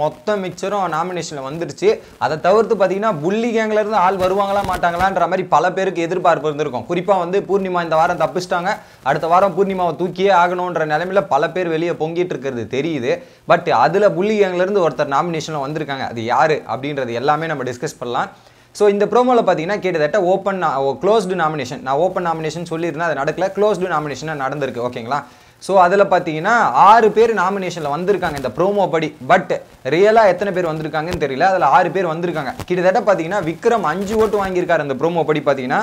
மொத்த மிக்சரும் நாமினேஷனில் வந்துருச்சு அதை தவிர்த்து பார்த்தீங்கன்னா புள்ளி கேங்லேருந்து ஆள் வருவாங்களா மாட்டாங்களான்ற மாதிரி பல பேருக்கு எதிர்பார்ப்பு இருந்திருக்கும் குறிப்பாக வந்து பூர்ணிமா இந்த வாரம் தப்பிச்சிட்டாங்க அடுத்த வாரம் பூர்ணிமாவை தூக்கியே ஆகணுன்ற நிலமையில் பல பேர் வெளியே பொங்கிட்டு இருக்கிறது தெரியுது பட் அதில் புள்ளி கேங்கிலேருந்து ஒருத்தர் நாமினேஷனில் வந்திருக்காங்க அது யார் அப்படின்றது எல்லாமே நம்ம டிஸ்கஸ் பண்ணலாம் ஸோ இந்த ப்ரோமோவில் பார்த்தீங்கன்னா கிட்டத்தட்ட ஓப்பன் க்ளோஸ்டு நாமினேஷன் நான் ஓப்பன் நாமினேஷன் சொல்லியிருந்தேன் அது நடக்கல க்ளோஸ்டு நாமினேஷனாக நடந்திருக்கு ஓகேங்களா ஸோ அதில் பார்த்தீங்கன்னா ஆறு பேர் நாமினேஷனில் வந்திருக்காங்க இந்த ப்ரோமோ படி பட் ரியலாக எத்தனை பேர் வந்திருக்காங்கன்னு தெரியல அதில் ஆறு பேர் வந்திருக்காங்க கிட்டத்தட்ட பார்த்தீங்கன்னா விக்ரம் அஞ்சு ஓட்டு வாங்கியிருக்காரு அந்த ப்ரோமோ படி பார்த்தீங்கன்னா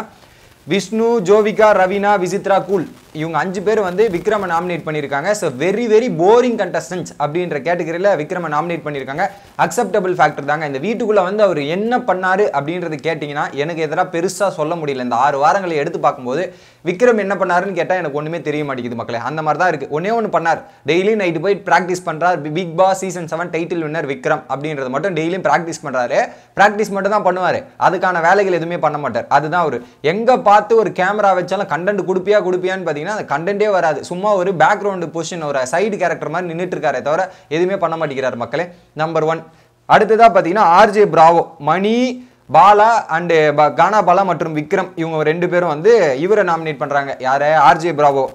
விஷ்ணு ஜோவிகா ரவினா விசித்ரா கூல் இவங்க அஞ்சு பேர் வந்து விக்ரம நாமினேட் பண்ணியிருக்காங்க so very very boring contestants அப்படின்ற கேட்டகரியில் விக்ரம நாமினேட் பண்ணியிருக்காங்க அக்செப்டபிள் ஃபேக்டர் தாங்க இந்த வீட்டுக்குள்ளே வந்து அவர் என்ன பண்ணார் அப்படின்றது கேட்டிங்கன்னா எனக்கு எதிராக பெருசாக சொல்ல முடியல இந்த ஆறு வாரங்களை எடுத்து பார்க்கும்போது விக்ரம் என்ன பண்ணாருன்னு கேட்டால் எனக்கு ஒன்றுமே தெரிய மாட்டேங்குது மக்களே அந்த மாதிரி தான் இருக்குது ஒன்றே ஒன்று பண்ணார் டெய்லி நைட்டு போய் ப்ராக்டிஸ் பண்ணுறார் Bigg Boss season seven title winner Vikram அப்படின்றது மட்டும் டெய்லியும் ப்ராக்டிஸ் பண்ணுறாரு ப்ராக்டிஸ் மட்டும் தான் பண்ணுவார் அதுக்கான வேலைகள் எதுவுமே பண்ண மாட்டார் அதுதான் அவர் எங்கே பார்த்து ஒரு கேமரா வச்சாலும் கண்டென்ட் கொடுப்பியா கொடுப்பியான்னு பார்த்தீங்கன்னா அந்த கண்டென்ட்டே வராது சும்மா ஒரு பேக்ரவுண்டு பொசிஷன் ஒரு சைடு கேரக்டர் மாதிரி நின்றுட்டு இருக்காரே தவிர எதுவுமே பண்ண மாட்டேங்கிறார் மக்களே நம்பர் ஒன் அடுத்ததாக பார்த்தீங்கன்னா RJ Bravo Mani Bala and Gana Bala மற்றும் விக்ரம் இவங்க ரெண்டு பேரும் வந்து இவரை நாமினேட் பண்ணுறாங்க யாரை ஆர்ஜே பிராவோ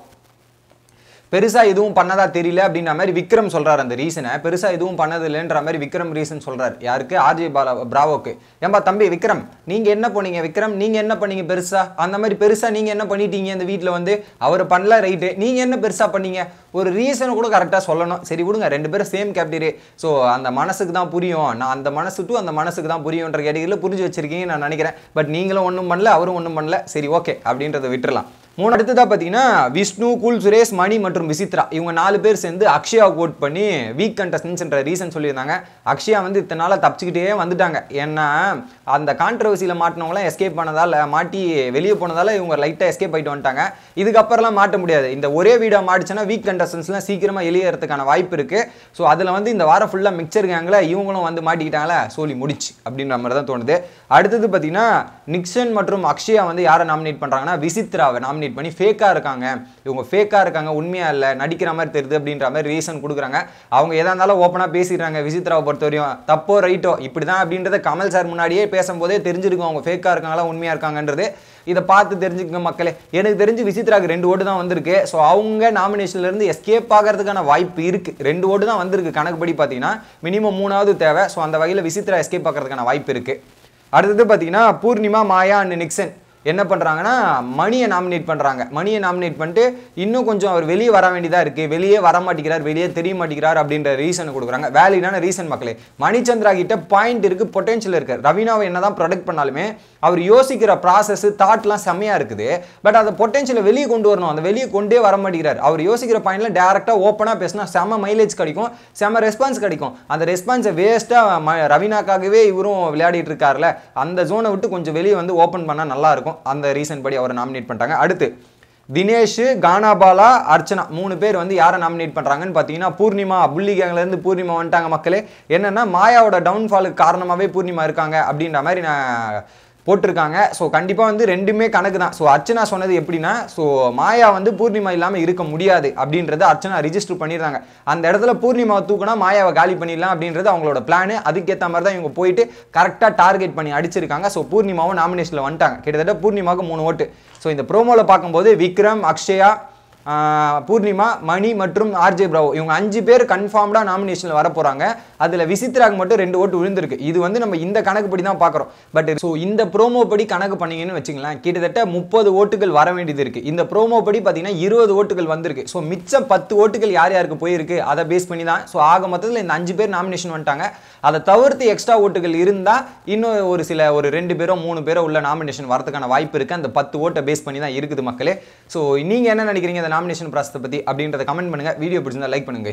பெருசாக எதுவும் பண்ணதா தெரியல அப்படின்ற மாதிரி விக்ரம் சொல்கிறார் அந்த ரீசனை பெருசாக எதுவும் பண்ணது இல்லைன்ற மாதிரி விக்ரம் ரீசன் சொல்கிறார் யாருக்கு ஆர்ஜி பாலா பிராவோக்கு ஏன்பா தம்பி விக்ரம் நீங்கள் என்ன பண்ணீங்க விக்ரம் நீங்கள் என்ன பண்ணீங்க பெருசாக அந்த மாதிரி பெருசாக நீங்கள் என்ன பண்ணிட்டீங்க இந்த வீட்டில் வந்து அவர் பண்ணல ரைட்டு நீங்கள் என்ன பெருசாக பண்ணீங்க ஒரு ரீசனை கூட கரெக்டாக சொல்லணும் சரி விடுங்க ரெண்டு பேரும் சேம் கேப்டரி ஸோ அந்த மனசுக்கு தான் புரியும் நான் அந்த மனசு டூ அந்த மனசுக்கு தான் புரியுன்ற கேட்டகரியில் புரிஞ்சு வச்சிருக்கீங்கன்னு நான் நினைக்கிறேன் பட் நீங்களும் ஒன்றும் பண்ணல அவரும் ஒன்றும் பண்ணல சரி ஓகே அப்படின்றத விட்டுருலாம் மூணு தான் பார்த்தீங்கன்னா விஷ்ணு குல் சுரேஷ் மணி மற்றும் விசித்ரா இவங்க நாலு பேர் சேர்ந்து அக்ஷயா ஓட் பண்ணி வீக் கண்டஸ்டன்ஸ்ன்ற ரீசன் சொல்லியிருந்தாங்க அக்ஷயா வந்து இத்தனை நாளாக தப்பிச்சுக்கிட்டே வந்துட்டாங்க ஏன்னா அந்த கான்ட்ரவர்சியில் மாட்டினவங்களாம் எஸ்கேப் பண்ணதால் மாட்டி வெளியே போனதால் இவங்க லைட்டாக எஸ்கேப் ஆகிட்டு வந்துட்டாங்க இதுக்கப்புறம்லாம் மாட்ட முடியாது இந்த ஒரே வீடாக மாட்டுச்சுன்னா வீக் கண்டஸ்டன்ஸ்லாம் சீக்கிரமாக எளியறதுக்கான வாய்ப்பு இருக்குது ஸோ அதில் வந்து இந்த வாரம் ஃபுல்லாக மிக்சர் கேங்கில் இவங்களும் வந்து மாட்டிக்கிட்டாங்களே சோலி முடிச்சு அப்படின்ற மாதிரி தான் தோணுது அடுத்தது பார்த்தீங்கன்னா நிக்சன் மற்றும் அக்ஷயா வந்து யாரை நாமினேட் பண்ணுறாங்கன்னா விசித்ராவை நாமினேட் நாமினேட் பண்ணி ஃபேக்காக இருக்காங்க இவங்க ஃபேக்காக இருக்காங்க உண்மையாக இல்லை நடிக்கிற மாதிரி தெரியுது அப்படின்ற மாதிரி ரீசன் கொடுக்குறாங்க அவங்க எதாக இருந்தாலும் ஓப்பனாக பேசிடுறாங்க விசித்ராவை பொறுத்தவரையும் தப்போ ரைட்டோ இப்படி தான் அப்படின்றத கமல் சார் முன்னாடியே பேசும்போதே தெரிஞ்சிருக்கும் அவங்க ஃபேக்காக இருக்காங்களா உண்மையாக இருக்காங்கன்றது இதை பார்த்து தெரிஞ்சுக்கங்க மக்களே எனக்கு தெரிஞ்சு விசித்ராக்கு ரெண்டு ஓட்டு தான் வந்திருக்கு ஸோ அவங்க நாமினேஷன்லேருந்து எஸ்கேப் ஆகிறதுக்கான வாய்ப்பு இருக்குது ரெண்டு ஓட்டு தான் வந்திருக்கு கணக்குப்படி பார்த்தீங்கன்னா மினிமம் மூணாவது தேவை ஸோ அந்த வகையில் விசித்ரா எஸ்கேப் ஆகிறதுக்கான வாய்ப்பு இருக்குது அடுத்தது பார்த்தீங்கன்னா பூர்ணிமா மாயா அண்ட் நிக்சன் என்ன பண்ணுறாங்கன்னா மணியை நாமினேட் பண்ணுறாங்க மணியை நாமினேட் பண்ணிட்டு இன்னும் கொஞ்சம் அவர் வெளியே வர வேண்டியதாக இருக்குது வெளியே வர மாட்டேங்கிறார் வெளியே தெரிய மாட்டேங்கிறார் அப்படின்ற ரீசன் கொடுக்குறாங்க வேலிடான ரீசன் மக்களே மணிச்சந்திரா கிட்ட பாயிண்ட் இருக்குது பொட்டென்ஷியல் இருக்குது ரவீனாவை என்ன தான் ப்ரொடக்ட் பண்ணாலுமே அவர் யோசிக்கிற ப்ராசஸ் தாட்லாம் செம்மையாக இருக்குது பட் அதை பொட்டென்ஷியலை வெளியே கொண்டு வரணும் அந்த வெளியே கொண்டே வர மாட்டேங்கிறார் அவர் யோசிக்கிற பாயிண்டில் டேரெக்டாக ஓப்பனாக பேசினா செம மைலேஜ் கிடைக்கும் செம ரெஸ்பான்ஸ் கிடைக்கும் அந்த ரெஸ்பான்ஸை வேஸ்ட்டாக ரவீனாக்காகவே இவரும் விளையாடிட்டு இருக்கார்ல அந்த ஜோனை விட்டு கொஞ்சம் வெளியே வந்து ஓப்பன் பண்ணால் நல்லாயிருக்கும் அந்த ரீசன் படி அவரை நாமினேட் பண்ணிட்டாங்க அடுத்து தினேஷ் கானாபாலா அர்ச்சனா மூணு பேர் வந்து யாரை நாமினேட் பண்ணுறாங்கன்னு பார்த்தீங்கன்னா பூர்ணிமா புள்ளி கேங்லேருந்து பூர்ணிமா வந்துட்டாங்க மக்களே என்னென்னா மாயாவோட டவுன்ஃபாலுக்கு காரணமாகவே பூர்ணிமா இருக்காங்க அப்படின்ற மாதிரி நான் போட்டிருக்காங்க ஸோ கண்டிப்பாக வந்து ரெண்டுமே கணக்கு தான் ஸோ அர்ச்சனா சொன்னது எப்படின்னா ஸோ மாயா வந்து பூர்ணிமா இல்லாமல் இருக்க முடியாது அப்படின்றத அர்ச்சனா ரிஜிஸ்டர் பண்ணிடுறாங்க அந்த இடத்துல பூர்ணிமாவை தூக்குனா மாயாவை காலி பண்ணிடலாம் அப்படின்றது அவங்களோட பிளானு அதுக்கேற்ற மாதிரி தான் இவங்க போயிட்டு கரெக்டாக டார்கெட் பண்ணி அடிச்சிருக்காங்க ஸோ பூர்ணிமாவும் நாமினேஷனில் வந்துட்டாங்க கிட்டத்தட்ட பூர்ணிமாவுக்கு மூணு ஓட்டு ஸோ இந்த ப்ரோமோவில் பார்க்கும்போது விக்ரம் அக்ஷயா பூர்ணிமா மணி மற்றும் ஆர்ஜே பிரவோ இவங்க அஞ்சு பேர் கன்ஃபார்ம்டாக நாமினேஷனில் வர போகிறாங்க அதில் விசித்ராக் மட்டும் ரெண்டு ஓட்டு விழுந்திருக்கு இது வந்து நம்ம இந்த கணக்கு படி தான் பார்க்குறோம் பட் ஸோ இந்த ப்ரோமோ படி கணக்கு பண்ணீங்கன்னு வச்சுங்களேன் கிட்டத்தட்ட முப்பது ஓட்டுகள் வர வேண்டியது இருக்குது இந்த ப்ரோமோ படி பார்த்தீங்கன்னா இருபது ஓட்டுகள் வந்திருக்கு ஸோ மிச்சம் பத்து ஓட்டுகள் யார் யாருக்கு போயிருக்கு அதை பேஸ் பண்ணி தான் ஸோ ஆக மொத்தத்தில் இந்த அஞ்சு பேர் நாமினேஷன் வந்துட்டாங்க அதை தவிர்த்து எக்ஸ்ட்ரா ஓட்டுகள் இருந்தால் இன்னும் ஒரு சில ஒரு ரெண்டு பேரோ மூணு பேரோ உள்ள நாமினேஷன் வரதுக்கான வாய்ப்பு இருக்குது அந்த பத்து ஓட்டை பேஸ் பண்ணி தான் இருக்குது மக்களே ஸோ நீங்கள் என்ன நினைக்கிறீங்க நாமினேஷன் பிரசத்தை பற்றி அப்படின்றத கமெண்ட் பண்ணுங்கள் வீடியோ பிடிச்சிருந்தா லைக் பண்ணுங்கள்